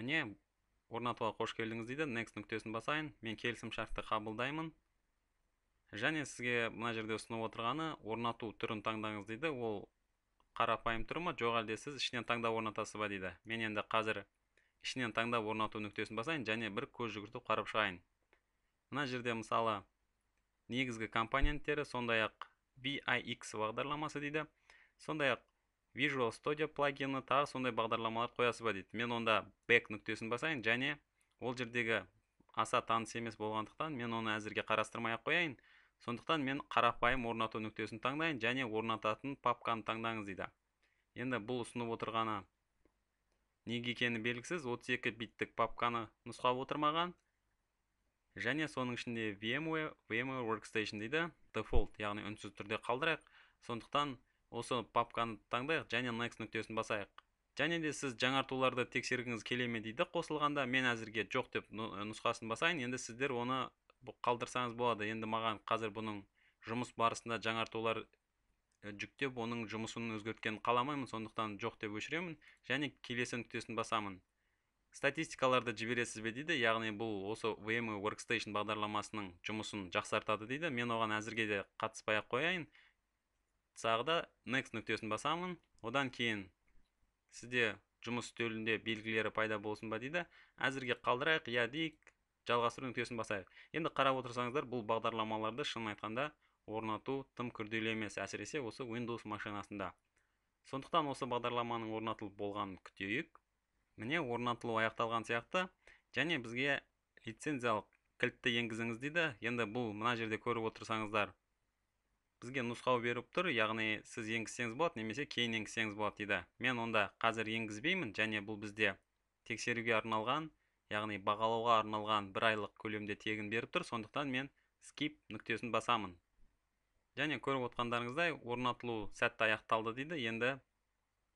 міне орнатуға қош келдіңіз дейді next нүктесін басайын мен келісім шартты қабылдаймын және сізге мына жерде ұсынып отырғаны орнату түрін таңдаңыз дейді ол қарапайым түрі ма жоқ әлде сіз ішінен таңдап орнатасыз ба дейді мен енді қазір ішінен таңдап орнату нүктесін басайын және бір көз жүгіртіп қарап шығайын мына жерде мысалы негізгі компоненттері сондай ақ VIX бағдарламасы дейді сондай ақ visual studio плагинына тағы сондай бағдарламалар қоясыз ба дейді мен онда back нүктесін басайын және ол жердегі аса таныс емес болғандықтан мен оны әзірге қарастырмай ақ қояйын сондықтан мен қарапайым орнату нүктесін таңдайын және орнататын папканы таңдаңыз дейді енді бұл ұсынып отырғаны неге екені белгісіз 32 биттік папканы нұсқап отырмаған және соның ішінде VMware, VMware Workstation дейді default яғни үнсіз түрде қалдырайық сондықтан осы папканы таңдайық және next нүктесін басайық және де сіз жаңартуларды тексергіңіз келе ме дейді қосылғанда мен әзірге жоқ деп э, нұсқасын басайын енді сіздер оны қалдырсаңыз болады енді маған қазір бұның жұмыс барысында жаңартулар э, жүктеп оның жұмысын өзгерткенін қаламаймын сондықтан жоқ деп өшіремін және келесі нүктесін басамын статистикаларды жібересіз бе дейді яғни бұл осы VMware Workstation бағдарламасының жұмысын жақсартады дейді мен оған әзірге де қатыспай ақ қояйын тағы да next нүктесін басамын одан кейін сізде жұмыс үстелінде белгілері пайда болсын ба дейді әзірге қалдырайық иә дейік жалғастыру нүктесін басайық енді қарап отырсаңыздар бұл бағдарламаларды шынын айтқанда орнату тым күрделі емес әсіресе осы Windows машинасында сондықтан осы бағдарламаның орнатылып болғанын күтейік міне орнатылу аяқталған сияқты және бізге лицензиялық кілтті енгізіңіз дейді енді бұл мына жерде көріп отырсаңыздар бізге нұсқау беріп тұр яғни сіз енгізсеңіз болады немесе кейін енгізсеңіз болады дейді мен онда қазір енгізбеймін және бұл бізде тексеруге арналған яғни бағалауға арналған бір айлық көлемде тегін беріп тұр сондықтан мен skip нүктесін басамын және көріп отқандарыңыздай орнатылу сәтті аяқталды дейді енді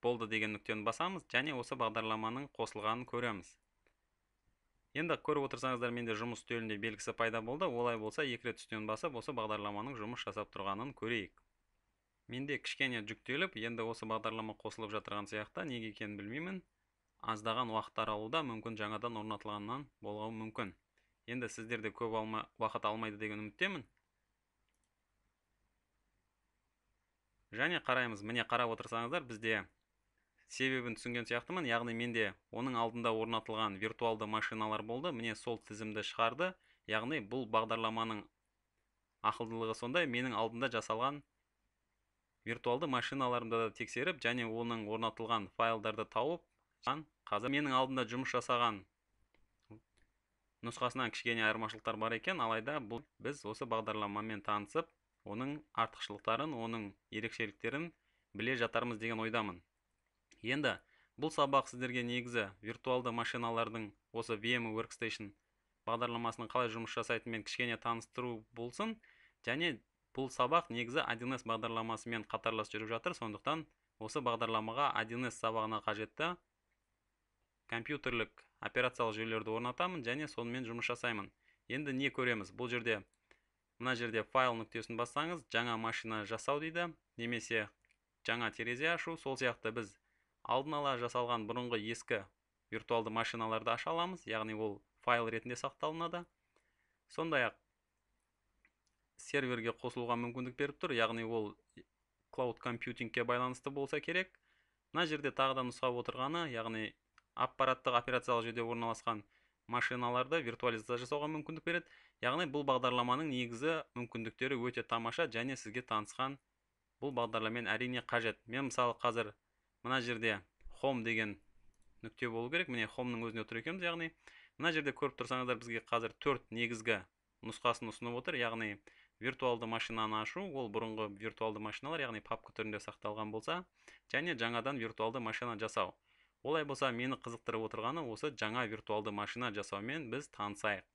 болды деген нүктені басамыз және осы бағдарламаның қосылғанын көреміз енді көріп отырсаңыздар менде жұмыс үстелінде белгісі пайда болды олай болса екі рет үстінен басып осы бағдарламаның жұмыс жасап тұрғанын көрейік менде кішкене жүктеліп енді осы бағдарлама қосылып жатырған сияқты неге екенін білмеймін аздаған уақыт аралуда мүмкін жаңадан орнатылғаннан болғауы мүмкін енді сіздерде көп алма, уақыт алмайды деген үміттемін және қараймыз міне қарап отырсаңыздар бізде себебін түсінген сияқтымын яғни менде оның алдында орнатылған виртуалды машиналар болды міне сол тізімді шығарды яғни бұл бағдарламаның ақылдылығы сондай менің алдында жасалған виртуалды машиналарымды да тексеріп және оның орнатылған файлдарды тауып қазір менің алдында жұмыс жасаған нұсқасынан кішкене айырмашылықтар бар екен алайда бұл біз осы бағдарламамен танысып оның артықшылықтарын оның ерекшеліктерін біле жатармыз деген ойдамын енді бұл сабақ сіздерге негізі виртуалды машиналардың осы VM Workstation бағдарламасының қалай жұмыс жасайтынымен кішкене таныстыру болсын және бұл сабақ негізі 1С бағдарламасымен қатарлас жүріп жатыр сондықтан осы бағдарламаға 1С сабағына қажетті компьютерлік операциялық жүйелерді орнатамын және сонымен жұмыс жасаймын енді не көреміз бұл жерде мына жерде файл нүктесін бассаңыз жаңа машина жасау дейді немесе жаңа терезе ашу сол сияқты біз алдын ала жасалған бұрынғы ескі виртуалды машиналарды аша аламыз яғни ол файл ретінде сақталынады сондай ақ серверге қосылуға мүмкіндік беріп тұр яғни ол клауд компьютингке байланысты болса керек мына жерде тағы да нұсқап отырғаны яғни аппараттық операциялық жүйеде орналасқан машиналарды виртуализация жасауға мүмкіндік береді яғни бұл бағдарламаның негізі мүмкіндіктері өте тамаша және сізге танысқан бұл бағдарламамен әрине қажет мен мысалы қазір мына жерде хом деген нүкте болу керек міне хомның өзінде тұр екенбіз яғни мына жерде көріп тұрсаңыздар бізге қазір төрт негізгі нұсқасын ұсынып отыр яғни виртуалды машинаны ашу ол бұрынғы виртуалды машиналар яғни папка түрінде сақталған болса және жаңадан виртуалды машина жасау олай болса мені қызықтырып отырғаны осы жаңа виртуалды машина жасаумен біз танысайық